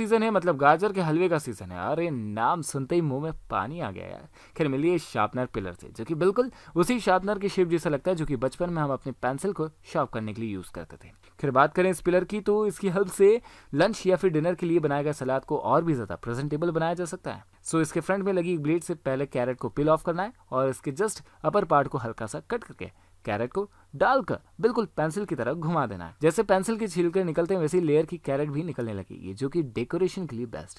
season है मतलब गाजर के हलवे का सीज़न है अरे नाम सुनते ही मुंह में पानी आ गया यार खैर मिलिए शार्पनर पिलर से जो कि बिल्कुल उसी शार्पनर के शेप जैसा लगता है जो कि बचपन में हम अपने पेंसिल को शार्प करने के लिए यूज़ करते थे खैर बात करें इस पिलर की तो इसकी हेल्प से लंच या फिर डिनर के लिए बनाए गए सलाद को और भी ज़्यादा प्रेजेंटेबल बनाया जा सकता है सो so, इसके फ्रंट में लगी ब्लेड से पहले कैरेट को पिल ऑफ करना है और इसके जस्ट अपर पार्ट को हल्का सा कट करके कैरेट को डालकर बिल्कुल पेंसिल की तरह घुमा देना है जैसे पेंसिल की छील कर निकलते हैं वैसे लेयर की कैरेट भी निकलने लगेगी जो कि डेकोरेशन के लिए बेस्ट है